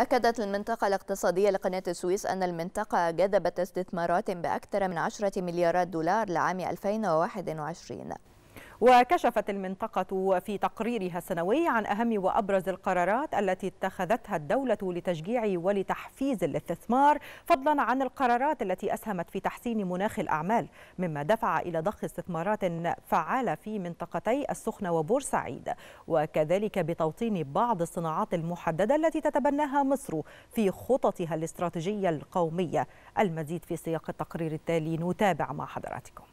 أكدت المنطقة الاقتصادية لقناة السويس أن المنطقة جذبت استثمارات بأكثر من 10 مليارات دولار لعام 2021 وكشفت المنطقة في تقريرها السنوي عن أهم وأبرز القرارات التي اتخذتها الدولة لتشجيع ولتحفيز الاستثمار فضلا عن القرارات التي أسهمت في تحسين مناخ الأعمال مما دفع إلى ضخ استثمارات فعالة في منطقتي السخنة وبورسعيد وكذلك بتوطين بعض الصناعات المحددة التي تتبناها مصر في خططها الاستراتيجية القومية المزيد في سياق التقرير التالي نتابع مع حضراتكم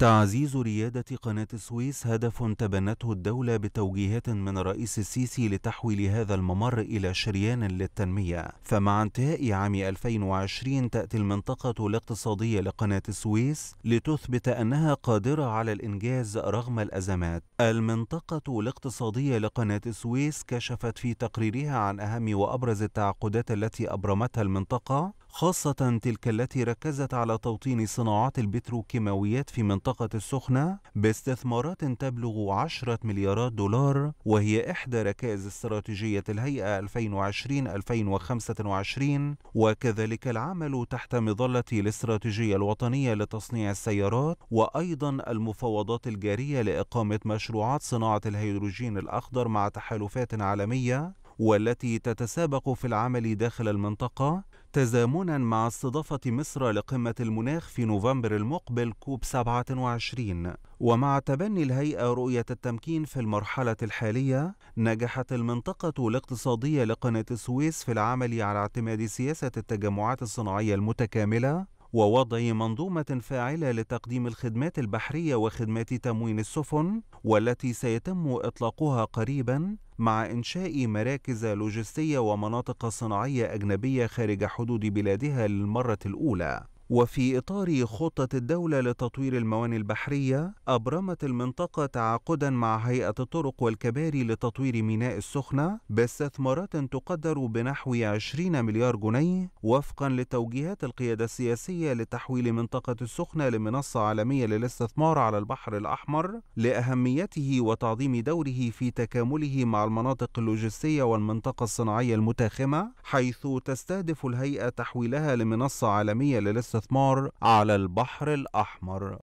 تعزيز ريادة قناة السويس هدف تبنته الدولة بتوجيهات من الرئيس السيسي لتحويل هذا الممر إلى شريان للتنمية فمع انتهاء عام 2020 تأتي المنطقة الاقتصادية لقناة السويس لتثبت أنها قادرة على الإنجاز رغم الأزمات المنطقة الاقتصادية لقناة السويس كشفت في تقريرها عن أهم وأبرز التعاقدات التي أبرمتها المنطقة خاصة تلك التي ركزت على توطين صناعات البتروكيماويات في منطقة السخنة باستثمارات تبلغ 10 مليارات دولار وهي إحدى ركائز استراتيجية الهيئة 2020-2025 وكذلك العمل تحت مظلة الاستراتيجية الوطنية لتصنيع السيارات وأيضا المفاوضات الجارية لإقامة مشروعات صناعة الهيدروجين الأخضر مع تحالفات عالمية والتي تتسابق في العمل داخل المنطقة تزامنا مع استضافة مصر لقمة المناخ في نوفمبر المقبل كوب 27 ومع تبني الهيئة رؤية التمكين في المرحلة الحالية نجحت المنطقة الاقتصادية لقناة السويس في العمل على اعتماد سياسة التجمعات الصناعية المتكاملة ووضع منظومة فاعلة لتقديم الخدمات البحرية وخدمات تموين السفن والتي سيتم إطلاقها قريبا مع إنشاء مراكز لوجستية ومناطق صناعية أجنبية خارج حدود بلادها للمرة الأولى وفي إطار خطة الدولة لتطوير المواني البحرية أبرمت المنطقة تعاقدا مع هيئة الطرق والكباري لتطوير ميناء السخنة باستثمارات تقدر بنحو 20 مليار جنيه وفقا لتوجيهات القيادة السياسية لتحويل منطقة السخنة لمنصة عالمية للاستثمار على البحر الأحمر لأهميته وتعظيم دوره في تكامله مع المناطق اللوجستية والمنطقة الصناعية المتاخمة حيث تستهدف الهيئة تحويلها لمنصة عالمية للاستثمار الاستثمار على البحر الأحمر